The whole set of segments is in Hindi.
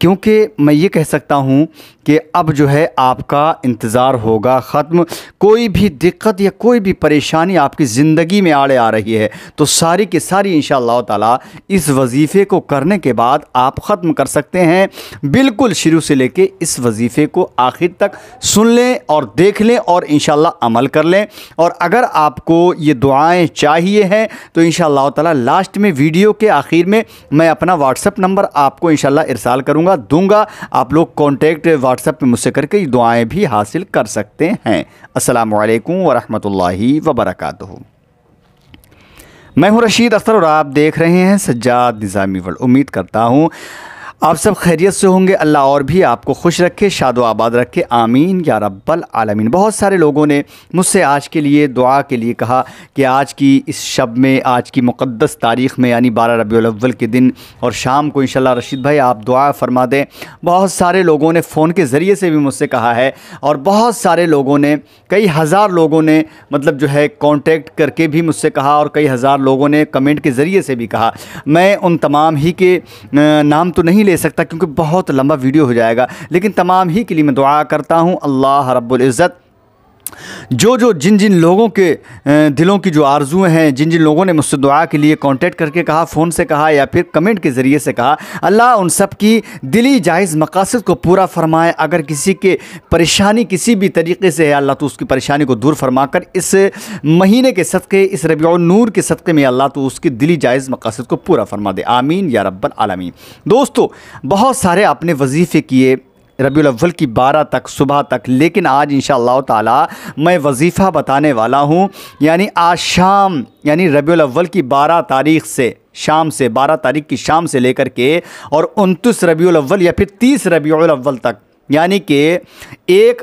क्योंकि मैं ये कह सकता हूँ कि अब जो है आपका इंतज़ार होगा ख़त्म कोई भी दिक्कत या कोई भी परेशानी आपकी ज़िंदगी में आड़े आ रही है तो सारी की सारी इन ताला इस वजीफ़े को करने के बाद आप ख़त्म कर सकते हैं बिल्कुल शुरू से लेके इस वजीफ़े को आखिर तक सुन लें और देख लें और इन अमल कर लें और अगर आपको ये दुआएँ चाहिए हैं तो इन ताला लास्ट में वीडियो के आखिर में मैं अपना व्हाट्सअप नंबर आपको इन इरसाल करूँगा करूँगा दूंगा आप लोग कॉन्टेक्ट व्हाट्सएप पर मुझसे करके दुआएँ भी हासिल कर सकते हैं असलम वरहमल वबरक मैं हूं रशीद अख्तर और आप देख रहे हैं सज्जाद निज़ामी वर्ल्ड उम्मीद करता हूं आप सब खैरियत से होंगे अल्लाह और भी आपको खुश रखे शाद आबाद रखे आमीन या रब्बल आलमीन बहुत सारे लोगों ने मुझसे आज के लिए दुआ के लिए कहा कि आज की इस शब में आज की मुक़दस तारीख़ में यानी बारह रबी के दिन और शाम को इंशाल्लाह रशीद भाई आप दुआ फरमा दें बहुत सारे लोगों ने फ़ोन के ज़रिए से भी मुझसे कहा है और बहुत सारे लोगों ने कई हज़ार लोगों ने मतलब जो है कॉन्टेक्ट करके भी मुझसे कहा और कई हज़ार लोगों ने कमेंट के ज़रिए से भी कहा मैं उन तमाम ही के नाम तो नहीं ले ले सकता क्योंकि बहुत लंबा वीडियो हो जाएगा लेकिन तमाम ही के लिए मैं दुआ करता हूँ अल्लाह इज़्ज़त जो जो जिन जिन लोगों के दिलों की जो आरजुएं हैं जिन जिन लोगों ने मुझसे दुआ के लिए कांटेक्ट करके कहा फ़ोन से कहा या फिर कमेंट के ज़रिए से कहा अल्लाह उन सब की दिली जायज़ मकासद को पूरा फरमाए अगर किसी के परेशानी किसी भी तरीके से है अल्लाह तो उसकी परेशानी को दूर फरमा कर इस महीने के सदक़े इस रबी नूर के सदक़े में अल्लाह तो उसकी दिली जायज़ मकासद को पूरा फरमा दे आमीन या रब्बल आलमी दोस्तों बहुत सारे अपने वजीफ़े किए रबी अव्वल की बारह तक सुबह तक लेकिन आज इन ताला मैं वजीफ़ा बताने वाला हूँ यानी आज शाम यानी रबी अव्वल की बारह तारीख से शाम से बारह तारीख की शाम से लेकर के और उनतीस रबी अव्वल या फिर तीस रबी अव्वल तक यानी कि एक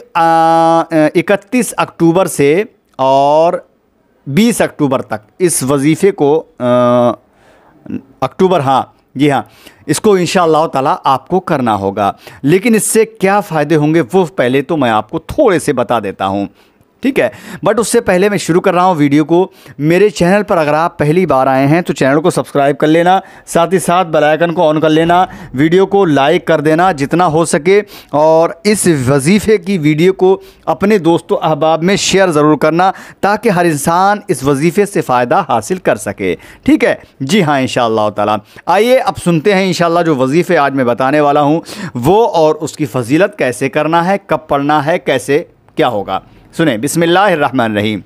इकतीस अक्टूबर से और बीस अक्टूबर तक इस वजीफ़े को अक्टूबर हाँ जी हाँ इसको इन ताला आपको करना होगा लेकिन इससे क्या फ़ायदे होंगे वो पहले तो मैं आपको थोड़े से बता देता हूँ ठीक है बट उससे पहले मैं शुरू कर रहा हूँ वीडियो को मेरे चैनल पर अगर आप पहली बार आए हैं तो चैनल को सब्सक्राइब कर लेना साथ ही साथ बेल आइकन को ऑन कर लेना वीडियो को लाइक कर देना जितना हो सके और इस वजीफ़े की वीडियो को अपने दोस्तों अहबाब में शेयर ज़रूर करना ताकि हर इंसान इस वजीफ़े से फ़ायदा हासिल कर सके ठीक है जी हाँ इन ताला आइए अब सुनते हैं इन जो वजीफ़े आज मैं बताने वाला हूँ वो और उसकी फजीलत कैसे करना है कब पढ़ना है कैसे क्या होगा सुने बिसमीम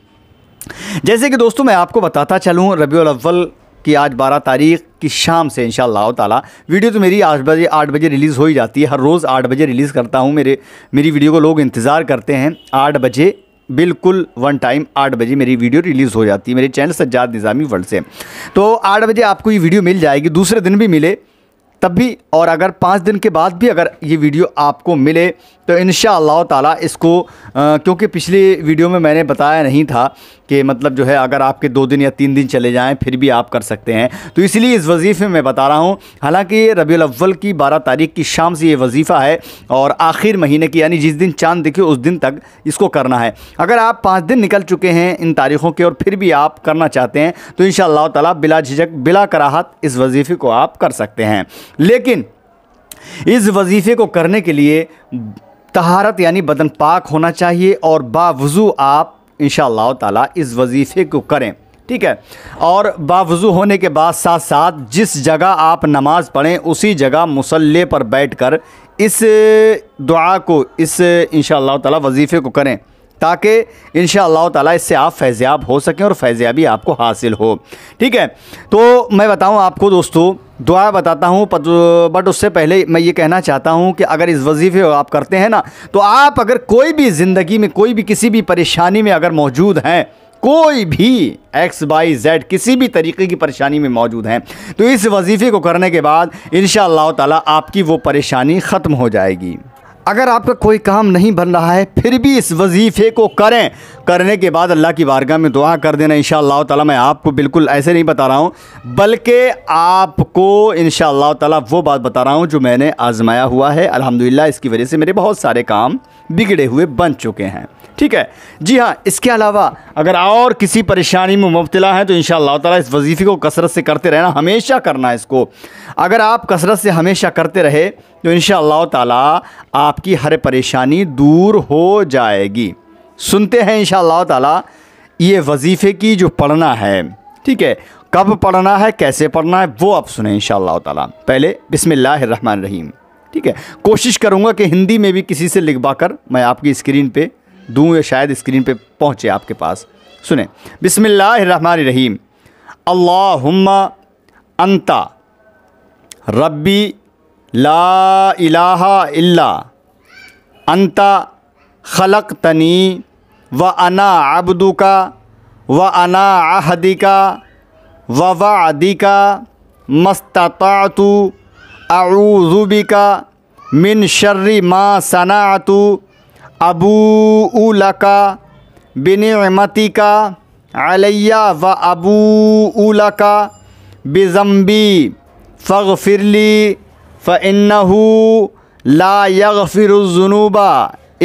जैसे कि दोस्तों मैं आपको बताता चलूँ रबी अव्वल की आज 12 तारीख की शाम से इन ताला वीडियो तो मेरी आठ बजे आठ बजे रिलीज़ हो ही जाती है हर रोज़ आठ बजे रिलीज़ करता हूँ मेरे मेरी वीडियो को लोग इंतज़ार करते हैं आठ बजे बिल्कुल वन टाइम आठ बजे मेरी वीडियो रिलीज़ हो जाती है मेरे चैनल सज्जाद निज़ामी वर्ल्ड से तो आठ बजे आपको ये वीडियो मिल जाएगी दूसरे दिन भी मिले तब भी और अगर पाँच दिन के बाद भी अगर ये वीडियो आपको मिले तो इन ताला इसको आ, क्योंकि पिछली वीडियो में मैंने बताया नहीं था कि मतलब जो है अगर आपके दो दिन या तीन दिन चले जाएं फिर भी आप कर सकते हैं तो इसलिए इस वजीफ़े में बता रहा हूँ हालांकि ये रबी अव्वल की बारह तारीख की शाम से ये वजीफ़ा है और आखिर महीने की यानी जिस दिन चांद दिखे उस दिन तक इसको करना है अगर आप पाँच दिन निकल चुके हैं इन तारीख़ों के और फिर भी आप करना चाहते हैं तो इन ताला बिला झिझक बिला कराहत इस वजीफ़े को आप कर सकते हैं लेकिन इस वजीफ़े को करने के लिए तहारत यानी बदन पाक होना चाहिए और बावजू आप इन ताला इस वजीफ़े को करें ठीक है और बावजू होने के बाद साथ साथ जिस जगह आप नमाज़ पढ़ें उसी जगह मुसल्ले पर बैठ कर इस दुआ को इस इन ताला वजीफ़े को करें ताकि इन ताला इससे आप फैज़याब हो सकें और फैज़याबी आपको हासिल हो ठीक है तो मैं बताऊँ आपको दोस्तों दुआ बताता हूँ बट उससे पहले मैं ये कहना चाहता हूँ कि अगर इस वजीफ़े को आप करते हैं ना तो आप अगर कोई भी ज़िंदगी में कोई भी किसी भी परेशानी में अगर मौजूद हैं कोई भी एक्स बाई जेड किसी भी तरीके की परेशानी में मौजूद हैं तो इस वजीफ़े को करने के बाद इन ताला आपकी वो परेशानी ख़त्म हो जाएगी अगर आपका कोई काम नहीं बन रहा है फिर भी इस वजीफ़े को करें करने के बाद अल्लाह की बारगाह में दुआ कर देना इन ताला मैं आपको बिल्कुल ऐसे नहीं बता रहा हूँ बल्कि आपको इन ताला वो बात बता रहा हूँ जो मैंने आजमाया हुआ है अल्हम्दुलिल्लाह इसकी वजह से मेरे बहुत सारे काम बिगड़े हुए बन चुके हैं ठीक है जी हाँ इसके अलावा अगर और किसी परेशानी में मुबतला है तो इन ताला इस वजीफ़े को कसरत से करते रहना हमेशा करना इसको अगर आप कसरत से हमेशा करते रहे तो इन ताला आपकी हर परेशानी दूर हो जाएगी सुनते हैं इन ताला ये वजीफ़े की जो पढ़ना है ठीक है कब पढ़ना है कैसे पढ़ना है वो आप सुने इन ताला पहले बिसमिल्लर रहीम ठीक है कोशिश करूँगा कि हिंदी में भी किसी से लिखवा कर मैं आपकी स्क्रीन पे दूँ या शायद स्क्रीन पे पहुँचे आपके पास सुने बिसमीम अल्लाम अंता रब्बी ला इलाहा इल्ला अंता खलक तनी व अना अबदू का व अना आहदी का व वदी का मस्ततातु आऊज़ुबी का मिन शर्री माँ सनातु अबू उलका बिनमती का अलैया व अबू उलका बिजम्बी फ़ग फिरली फ़नहू ला यग फिरजुनूबा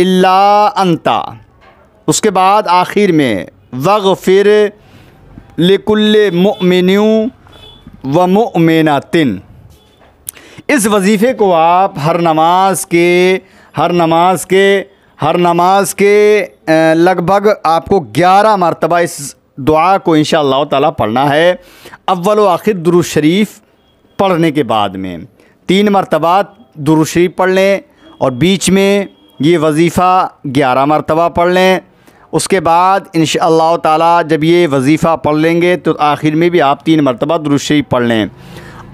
इल्ला अंता उसके बाद आखिर में वग फिर लिकुल्ल ममिनू व ममिना तिन इस वजीफ़े को आप हर नमाज के हर नमाज के हर नमाज के लगभग आपको ग्यारह मरतबा इस दुआ को इन ताला पढ़ना है अव्वल आखिर दुरुशरीफ पढ़ने के बाद में तीन मरतबा दुरुशरीफ पढ़ लें और बीच में ये वजीफ़ा ग्यारह मरतबा पढ़ लें उसके बाद इन ताला जब ये वजीफ़ा पढ़ लेंगे तो आखिर में भी आप तीन मरतबा दुरुशरीफ पढ़ लें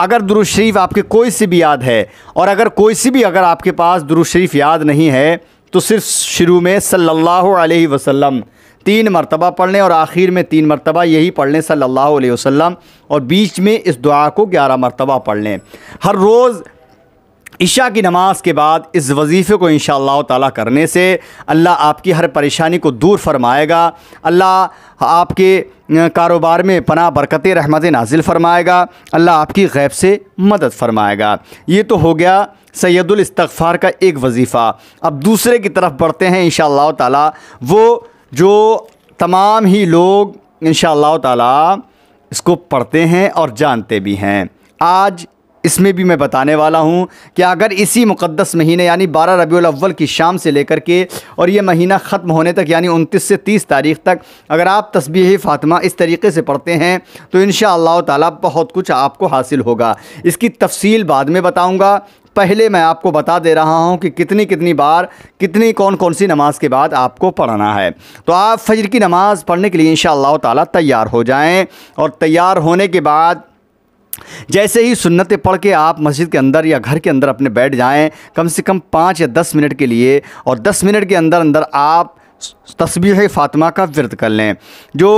अगर दुरुशरीफ आपके कोई से भी याद है और अगर कोई सी भी अगर आपके पास दुरुशरीफ याद नहीं है तो सिर्फ शुरू में सल्लल्लाहु अलैहि वसल्लम तीन मरतबा पढ़ लें और आखिर में तीन मरतबा यही पढ़ लें सल्लल्लाहु अलैहि वसल्लम और बीच में इस दुआ को ग्यारह मरतबा पढ़ लें हर रोज़ ईशा की नमाज के बाद इस वजीफ़े को इन ताला करने से अल्लाह आपकी हर परेशानी को दूर फरमाएगा अल्लाह आपके कारोबार में पना बरकत रहमत नाजिल फरमाएगा अल्लाह आपकी गैब से मदद फरमाएगा ये तो हो गया सैदुल इस्तफ़ार का एक वजीफ़ा अब दूसरे की तरफ बढ़ते हैं इन ताला वो जो तमाम ही लोग इन ताला इसको पढ़ते हैं और जानते भी हैं आज इसमें भी मैं बताने वाला हूँ कि अगर इसी मुक़दस महीने यानी बारह रबी अव्वल की शाम से लेकर के और ये महीना ख़त्म होने तक यानी उनतीस से तीस तारीख तक अगर आप तस्बी फ़ातिमा इस तरीके से पढ़ते हैं तो इन ताला बहुत कुछ आपको हासिल होगा इसकी तफसील बाद में बताऊँगा पहले मैं आपको बता दे रहा हूँ कि कितनी कितनी बार कितनी कौन कौन सी नमाज के बाद आपको पढ़ना है तो आप फजर की नमाज़ पढ़ने के लिए इन ताला तैयार हो जाएं और तैयार होने के बाद जैसे ही सुन्नतें पढ़ के आप मस्जिद के अंदर या घर के अंदर अपने बैठ जाएँ कम से कम पाँच या दस मिनट के लिए और दस मिनट के अंदर अंदर आप तस्वीर फ़ातिमा का व्रत कर लें जो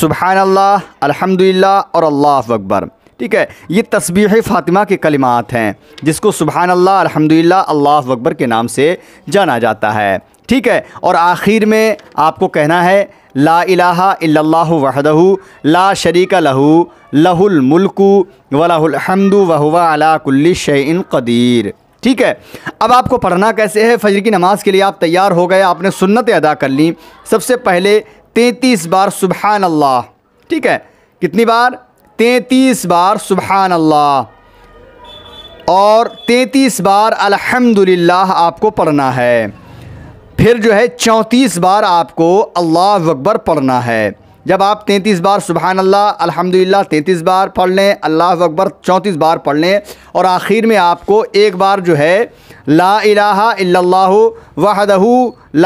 सुबहानल्ला अलहमदिल्ला और अल्लाह अकबर ठीक है ये तस्बीह फ़ातिमा के कलिमात हैं जिसको सुबहान अल्लाह अलहमदिल्ला अल्लाह अकबर के नाम से जाना जाता है ठीक है और आखिर में आपको कहना है ला इलाहा इल्लल्लाहु वहदहु ला शरीक लहू लहुल मुल्कु वलाहुल हमदु वहुवा अला शैइन कदीर ठीक है अब आपको पढ़ना कैसे है फजर की नमाज़ के लिए आप तैयार हो गए आपने सुन्नत अदा कर ली सबसे पहले तैंतीस बार सुबहान अल्लाह ठीक है कितनी बार तैंतीस बार सुबहान अल्लाह और तैंतीस बार अल्हम्दुलिल्लाह आपको पढ़ना है फिर जो है चौंतीस बार आपको अल्लाह अकबर पढ़ना है जब आप तैंतीस बार सुबहान अल्लाह अल्हम्दुलिल्लाह तैंतीस बार पढ़ लें अल्लाह अकबर चौंतीस बार पढ़ लें और आखिर में आपको एक बार जो है ला इलाहा इल्लल्लाहु वहदहु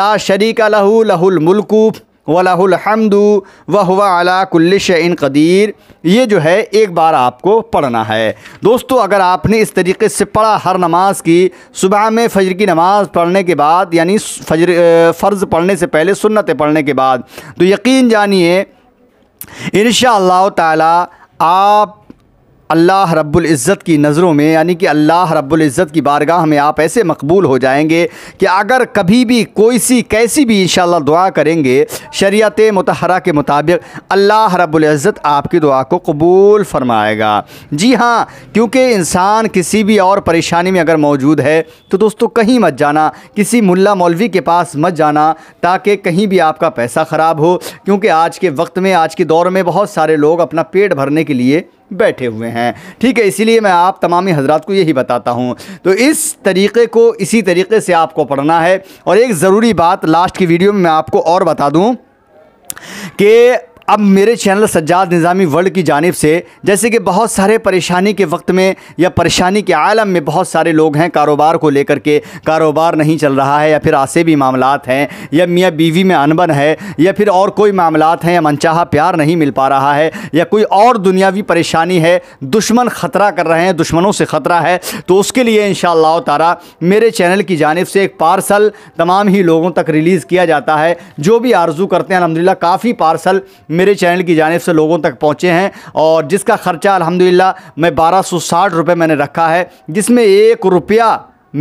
ला शरीक लहु लहुल मुल्कू वलाहमदू वह अला कुल्लिश इन कदीर ये जो है एक बार आपको पढ़ना है दोस्तों अगर आपने इस तरीके से पढ़ा हर नमाज की सुबह में फजर की नमाज पढ़ने के बाद यानी फजर फ़र्ज़ पढ़ने से पहले सुन्नतें पढ़ने के बाद तो यकीन जानिए इन शाह आप अल्लाह रब्बुल इज़्ज़त की नज़रों में यानी कि अल्लाह रब्बुल इज़्ज़त की बारगाह में आप ऐसे मकबूल हो जाएंगे कि अगर कभी भी कोई सी कैसी भी इन दुआ करेंगे शरीयत मतहरा के मुताबिक अल्लाह रब्बुल इज़्ज़त आपकी दुआ को कबूल फरमाएगा जी हाँ क्योंकि इंसान किसी भी और परेशानी में अगर मौजूद है तो दोस्तों कहीं मत जाना किसी मुल्ला मौलवी के पास मत जाना ताकि कहीं भी आपका पैसा ख़राब हो क्योंकि आज के वक्त में आज के दौर में बहुत सारे लोग अपना पेट भरने के लिए बैठे हुए हैं ठीक है इसीलिए मैं आप तमामी हजरात को यही बताता हूँ तो इस तरीके को इसी तरीके से आपको पढ़ना है और एक ज़रूरी बात लास्ट की वीडियो में मैं आपको और बता दूँ कि अब मेरे चैनल सज्जाद निज़ामी वर्ल्ड की जानब से जैसे कि बहुत सारे परेशानी के वक्त में या परेशानी के आलम में बहुत सारे लोग हैं कारोबार को लेकर के कारोबार नहीं चल रहा है या फिर आसे भी मामला हैं या मियाँ बीवी में अनबन है या फिर और कोई मामला हैं या मनचाहा प्यार नहीं मिल पा रहा है या कोई और दुनियावी परेशानी है दुश्मन ख़तरा कर रहे हैं दुश्मनों से ख़तरा है तो उसके लिए इन तारा मेरे चैनल की जानब से एक पार्सल तमाम ही लोगों तक रिलीज़ किया जाता है जो भी आर्जू करते हैं अलहमदिल्ला काफ़ी पार्सल मेरे चैनल की जानब से लोगों तक पहुँचे हैं और जिसका ख़र्चा अलहमदिल्ला मैं बारह सौ साठ रुपये मैंने रखा है जिसमें एक रुपया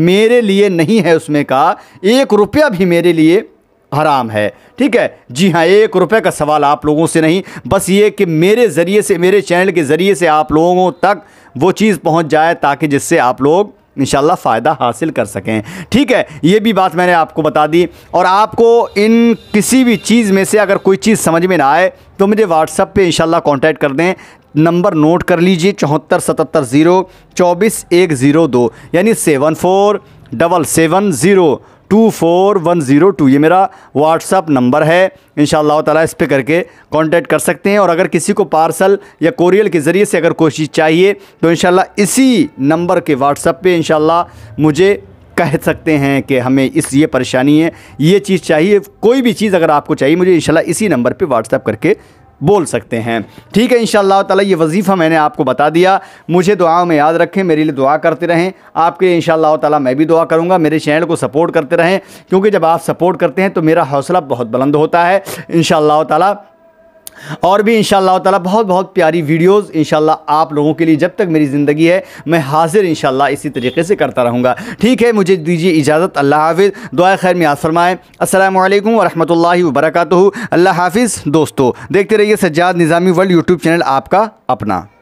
मेरे लिए नहीं है उसमें का एक रुपया भी मेरे लिए हराम है ठीक है जी हाँ एक रुपए का सवाल आप लोगों से नहीं बस ये कि मेरे ज़रिए से मेरे चैनल के ज़रिए से आप लोगों तक वो चीज़ पहुंच जाए ताकि जिससे आप लोग इन फ़ायदा हासिल कर सकें ठीक है ये भी बात मैंने आपको बता दी और आपको इन किसी भी चीज़ में से अगर कोई चीज़ समझ में ना आए तो मुझे व्हाट्सअप पे इंशाल्लाह कांटेक्ट कर दें नंबर नोट कर लीजिए चौहत्तर सतहत्तर ज़ीरो चौबीस एक ज़ीरो दो यानी seven four double seven zero two four one zero two ये मेरा व्हाट्सअप नंबर है इन ताला इस पर करके कांटेक्ट कर सकते हैं और अगर किसी को पार्सल या कोरियल के ज़रिए से अगर कोई चीज़ चाहिए तो इन इसी नंबर के व्हाट्सअप पे इन मुझे कह सकते हैं कि हमें इस ये परेशानी है ये चीज़ चाहिए कोई भी चीज़ अगर आपको चाहिए मुझे शाला इसी नंबर पर व्हाट्सअप करके बोल सकते हैं ठीक है इन ताला ये वजीफ़ा मैंने आपको बता दिया मुझे दुआ में याद रखें मेरे लिए दुआ करते रहें आपके लिए इन ताला मैं भी दुआ करूँगा मेरे चैनल को सपोर्ट करते रहें क्योंकि जब आप सपोर्ट करते हैं तो मेरा हौसला बहुत बुलंद होता है इन ताला और भी इन ताला बहुत बहुत प्यारी वीडियोस इन आप लोगों के लिए जब तक मेरी ज़िंदगी है मैं हाजिर इन इसी तरीके से करता रहूँगा ठीक है मुझे दीजिए इजाज़त अल्लाह हाफिज़ दुआ खैर में आसरमाएँ फरमाएँ असल वरहमत लाही अल्लाह हाफिज़ दोस्तों देखते रहिए Sajjad Nizami world YouTube channel आपका अपना